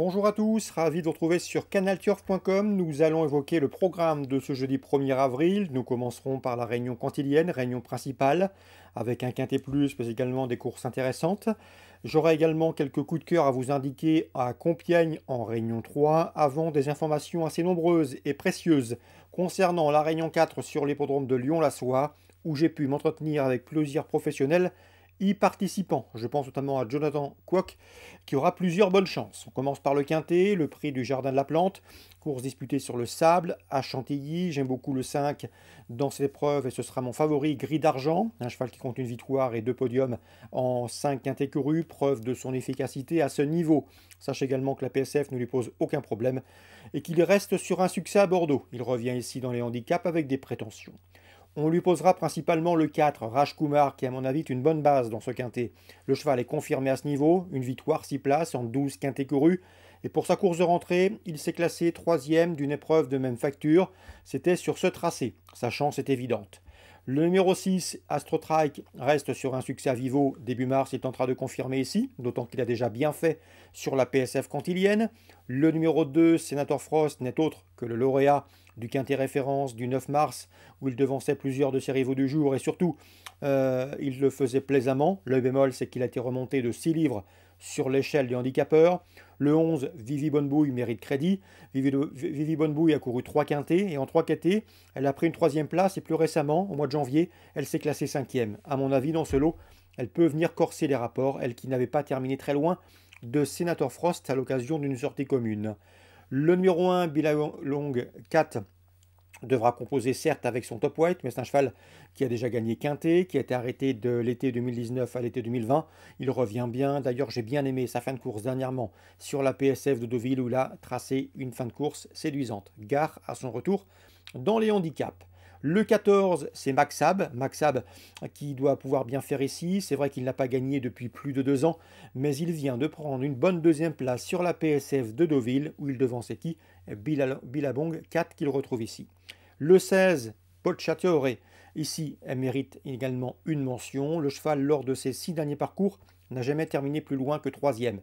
Bonjour à tous, ravi de vous retrouver sur canalturf.com. Nous allons évoquer le programme de ce jeudi 1er avril. Nous commencerons par la réunion quantilienne, réunion principale, avec un quintet plus, mais également des courses intéressantes. J'aurai également quelques coups de cœur à vous indiquer à Compiègne en Réunion 3, avant des informations assez nombreuses et précieuses concernant la Réunion 4 sur l'hippodrome de Lyon-la-Soie, où j'ai pu m'entretenir avec plusieurs professionnels y participants. Je pense notamment à Jonathan Quock qui aura plusieurs bonnes chances. On commence par le quintet, le prix du Jardin de la Plante, course disputée sur le sable, à Chantilly. J'aime beaucoup le 5 dans cette épreuve et ce sera mon favori, Gris d'Argent, un cheval qui compte une victoire et deux podiums en 5 quintet courus, preuve de son efficacité à ce niveau. Sache également que la PSF ne lui pose aucun problème et qu'il reste sur un succès à Bordeaux. Il revient ici dans les handicaps avec des prétentions. On lui posera principalement le 4, Rajkumar, qui à mon avis est une bonne base dans ce quintet. Le cheval est confirmé à ce niveau, une victoire 6 places en 12 quintets courus. Et pour sa course de rentrée, il s'est classé troisième d'une épreuve de même facture. C'était sur ce tracé. Sa chance est évidente. Le numéro 6, Astrotrike, reste sur un succès à vivo début mars en train de confirmer ici, d'autant qu'il a déjà bien fait sur la PSF cantilienne. Le numéro 2, Senator Frost, n'est autre que le lauréat du quintet référence du 9 mars, où il devançait plusieurs de ses rivaux du jour et surtout euh, il le faisait plaisamment. Le bémol, c'est qu'il a été remonté de 6 livres sur l'échelle des handicapeurs. Le 11, Vivi Bonnebouille mérite crédit. Vivi, Bonnebouille a couru 3 quintés et en 3 quintés, elle a pris une troisième place et plus récemment, au mois de janvier, elle s'est classée cinquième. À mon avis, dans ce lot, elle peut venir corser les rapports, elle qui n'avait pas terminé très loin de Sénateur Frost à l'occasion d'une sortie commune. Le numéro 1, Bilalong Long 4, devra composer certes avec son top white, mais c'est un cheval qui a déjà gagné Quintet, qui a été arrêté de l'été 2019 à l'été 2020. Il revient bien. D'ailleurs, j'ai bien aimé sa fin de course dernièrement sur la PSF de Deauville où il a tracé une fin de course séduisante. Gare à son retour dans les handicaps. Le 14, c'est Maxab. Maxab qui doit pouvoir bien faire ici. C'est vrai qu'il n'a pas gagné depuis plus de deux ans, mais il vient de prendre une bonne deuxième place sur la PSF de Deauville, où il devance qui Bilabong 4 qu'il retrouve ici. Le 16, Paul Châteauré. Ici, elle mérite également une mention. Le cheval, lors de ses six derniers parcours, n'a jamais terminé plus loin que troisième.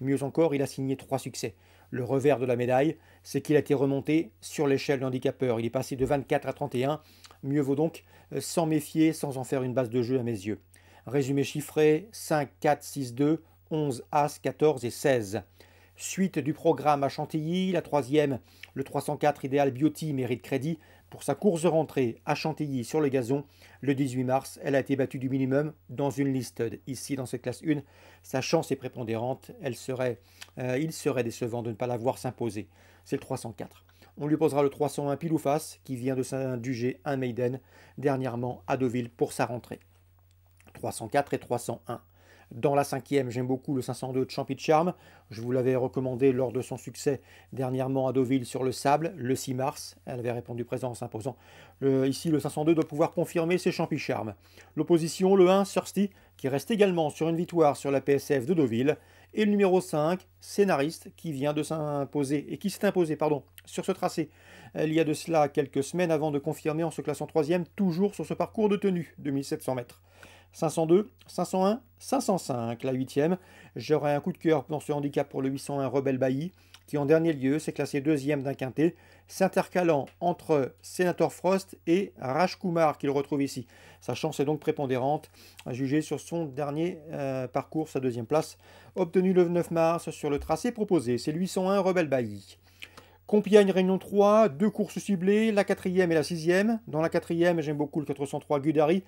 Mieux encore, il a signé trois succès. Le revers de la médaille, c'est qu'il a été remonté sur l'échelle d'handicapeur. Il est passé de 24 à 31. Mieux vaut donc euh, s'en méfier sans en faire une base de jeu à mes yeux. Résumé chiffré 5, 4, 6, 2, 11, As, 14 et 16. Suite du programme à Chantilly, la troisième, le 304 Idéal Beauty mérite crédit pour sa course de rentrée à Chantilly sur le gazon. Le 18 mars, elle a été battue du minimum dans une liste. Ici, dans cette classe 1, sa chance est prépondérante. Elle serait, euh, il serait décevant de ne pas la voir s'imposer. C'est le 304. On lui posera le 301 pile ou face, qui vient de s'induger un maiden dernièrement à Deauville pour sa rentrée. 304 et 301. Dans la cinquième, j'aime beaucoup le 502 de Champy Charme. Je vous l'avais recommandé lors de son succès dernièrement à Deauville sur le sable, le 6 mars. Elle avait répondu présent en s'imposant. ici, le 502 doit pouvoir confirmer ses Champy Charme. L'opposition, le 1, Sursty, qui reste également sur une victoire sur la PSF de Deauville. Et le numéro 5, Scénariste, qui vient de s'imposer, et qui s'est imposé, pardon, sur ce tracé il y a de cela quelques semaines avant de confirmer en se classant troisième, toujours sur ce parcours de tenue de 1700 mètres. 502, 501, 505. La huitième, j'aurai un coup de cœur dans ce handicap pour le 801 Rebelle Bailly, qui en dernier lieu s'est classé deuxième d'un quintet, s'intercalant entre Sénateur Frost et Rajkumar qu'il retrouve ici. Sa chance est donc prépondérante, à juger sur son dernier euh, parcours, sa deuxième place, obtenue le 9 mars sur le tracé proposé. C'est le 801 Rebelle Bailly. Compiègne Réunion 3, deux courses ciblées, la quatrième et la sixième. Dans la quatrième, j'aime beaucoup le 403 Gudari.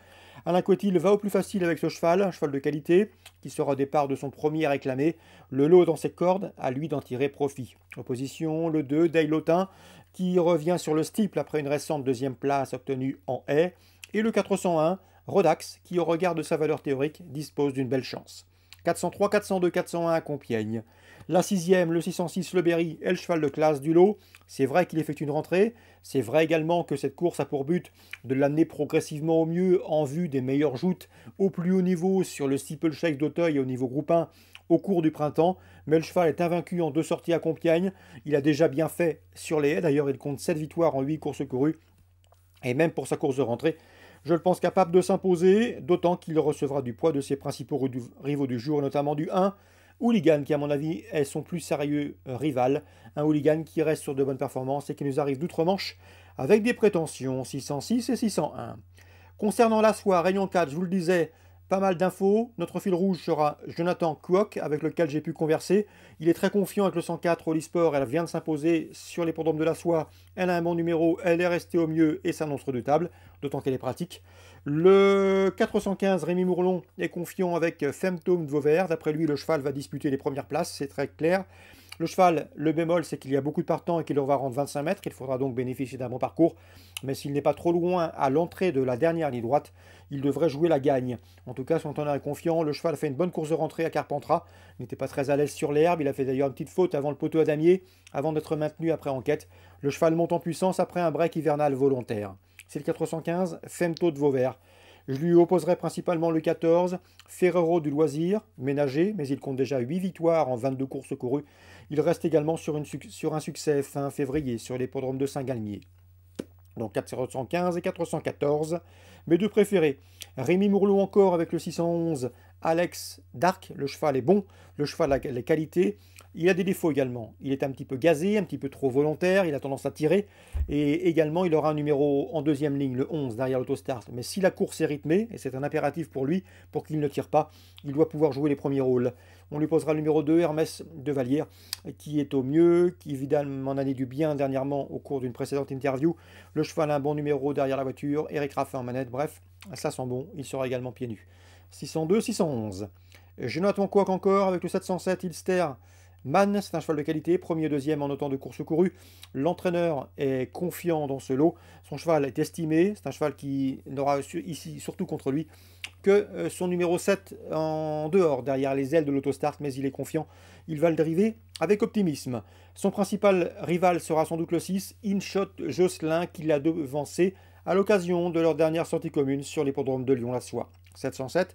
Alain Cotil va au plus facile avec ce cheval, un cheval de qualité, qui sera au départ de son premier réclamé. Le lot dans ses cordes, à lui d'en tirer profit. Opposition, le 2, Dailotin, qui revient sur le steeple après une récente deuxième place obtenue en haie. Et le 401, Rodax, qui au regard de sa valeur théorique dispose d'une belle chance. 403, 402, 401 à Compiègne. La 6 sixième, le 606, le Berry et le cheval de classe du lot. C'est vrai qu'il effectue une rentrée. C'est vrai également que cette course a pour but de l'amener progressivement au mieux en vue des meilleures joutes au plus haut niveau sur le Steeplechase d'Auteuil au niveau groupe 1 au cours du printemps. Mais le cheval est invaincu en deux sorties à Compiègne. Il a déjà bien fait sur les haies. D'ailleurs, il compte 7 victoires en 8 courses courues. Et même pour sa course de rentrée, je le pense capable de s'imposer, d'autant qu'il recevra du poids de ses principaux rivaux du jour, notamment du 1, Hooligan, qui à mon avis est son plus sérieux euh, rival. Un Hooligan qui reste sur de bonnes performances et qui nous arrive d'outre-manche avec des prétentions 606 et 601. Concernant la soie, Réunion 4, je vous le disais, pas mal d'infos. Notre fil rouge sera Jonathan Kouok, avec lequel j'ai pu converser. Il est très confiant avec le 104 au sport Elle vient de s'imposer sur les de la soie. Elle a un bon numéro. Elle est restée au mieux et s'annonce redoutable, d'autant qu'elle est pratique. Le 415, Rémi Mourlon, est confiant avec Femtome de Vauvert. D'après lui, le cheval va disputer les premières places, c'est très clair. Le cheval, le bémol, c'est qu'il y a beaucoup de partants et qu'il va rendre 25 mètres. Il faudra donc bénéficier d'un bon parcours. Mais s'il n'est pas trop loin à l'entrée de la dernière ligne droite, il devrait jouer la gagne. En tout cas, son tonnerre est confiant. Le cheval a fait une bonne course de rentrée à Carpentras. Il n'était pas très à l'aise sur l'herbe. Il a fait d'ailleurs une petite faute avant le poteau à damier, avant d'être maintenu après enquête. Le cheval monte en puissance après un break hivernal volontaire. C'est le 415, Femto de Vauvert. Je lui opposerai principalement le 14, Ferrero du loisir, ménager, mais il compte déjà 8 victoires en 22 courses courues. Il reste également sur, un succès fin février sur l'hippodrome de Saint-Galmier. Donc 415 et 414. Mes deux préférés, Rémi Mourlot encore avec le 611, Alex Dark, le cheval est bon, le cheval a les qualités. Il a des défauts également. Il est un petit peu gazé, un petit peu trop volontaire, il a tendance à tirer. Et également, il aura un numéro en deuxième ligne, le 11, derrière l'autostart. Mais si la course est rythmée, et c'est un impératif pour lui, pour qu'il ne tire pas, il doit pouvoir jouer les premiers rôles. On lui posera le numéro 2, Hermès de Valière, qui est au mieux, qui évidemment en a né du bien dernièrement au cours d'une précédente interview. Le cheval a un bon numéro derrière la voiture, Eric Raffin en manette, bref, ça sent bon, il sera également pieds nus. 602, 611. mon quoi encore avec le 707, Ilster. Mann, c'est un cheval de qualité, premier et deuxième en autant de courses courues. L'entraîneur est confiant dans ce lot. Son cheval est estimé. C'est un cheval qui n'aura ici, surtout contre lui, que euh, son numéro 7 en dehors, derrière les ailes de l'autostart, mais il est confiant. Il va le driver avec optimisme. Son principal rival sera sans doute le 6, InShot Jocelyn, qui l'a devancé à l'occasion de leur dernière sortie commune sur l'hippodrome de Lyon-la-Soie. 707,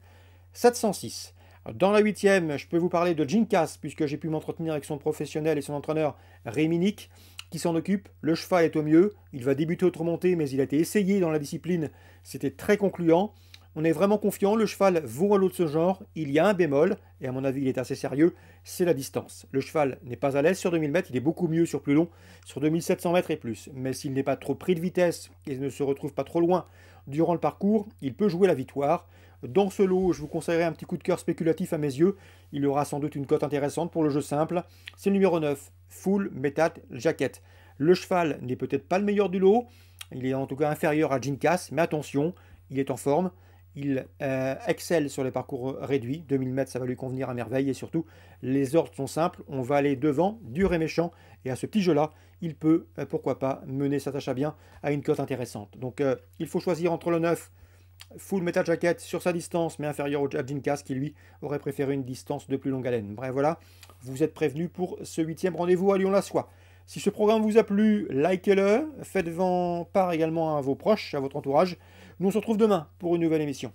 706. Dans la huitième, je peux vous parler de Ginkas, puisque j'ai pu m'entretenir avec son professionnel et son entraîneur Rémi Nick, qui s'en occupe. Le cheval est au mieux, il va débuter autre mais il a été essayé dans la discipline, c'était très concluant. On est vraiment confiant, le cheval vaut à lot de ce genre, il y a un bémol, et à mon avis il est assez sérieux, c'est la distance. Le cheval n'est pas à l'aise sur 2000 mètres, il est beaucoup mieux sur plus long, sur 2700 mètres et plus. Mais s'il n'est pas trop pris de vitesse et ne se retrouve pas trop loin durant le parcours, il peut jouer la victoire. Dans ce lot, je vous conseillerais un petit coup de cœur spéculatif à mes yeux. Il aura sans doute une cote intéressante pour le jeu simple. C'est le numéro 9, Full Metat Jacket. Le cheval n'est peut-être pas le meilleur du lot. Il est en tout cas inférieur à Ginkas mais attention, il est en forme. Il euh, excelle sur les parcours réduits. 2000 mètres, ça va lui convenir à merveille. Et surtout, les ordres sont simples. On va aller devant, dur et méchant. Et à ce petit jeu-là, il peut, euh, pourquoi pas, mener sa tâche à bien à une cote intéressante. Donc, euh, il faut choisir entre le 9 Full Metal Jacket sur sa distance, mais inférieure à Jinkas, qui lui aurait préféré une distance de plus longue haleine. Bref, voilà, vous êtes prévenus pour ce huitième rendez-vous à Lyon-la-Soie. Si ce programme vous a plu, likez-le, faites-en part également à vos proches, à votre entourage. Nous on se retrouve demain pour une nouvelle émission.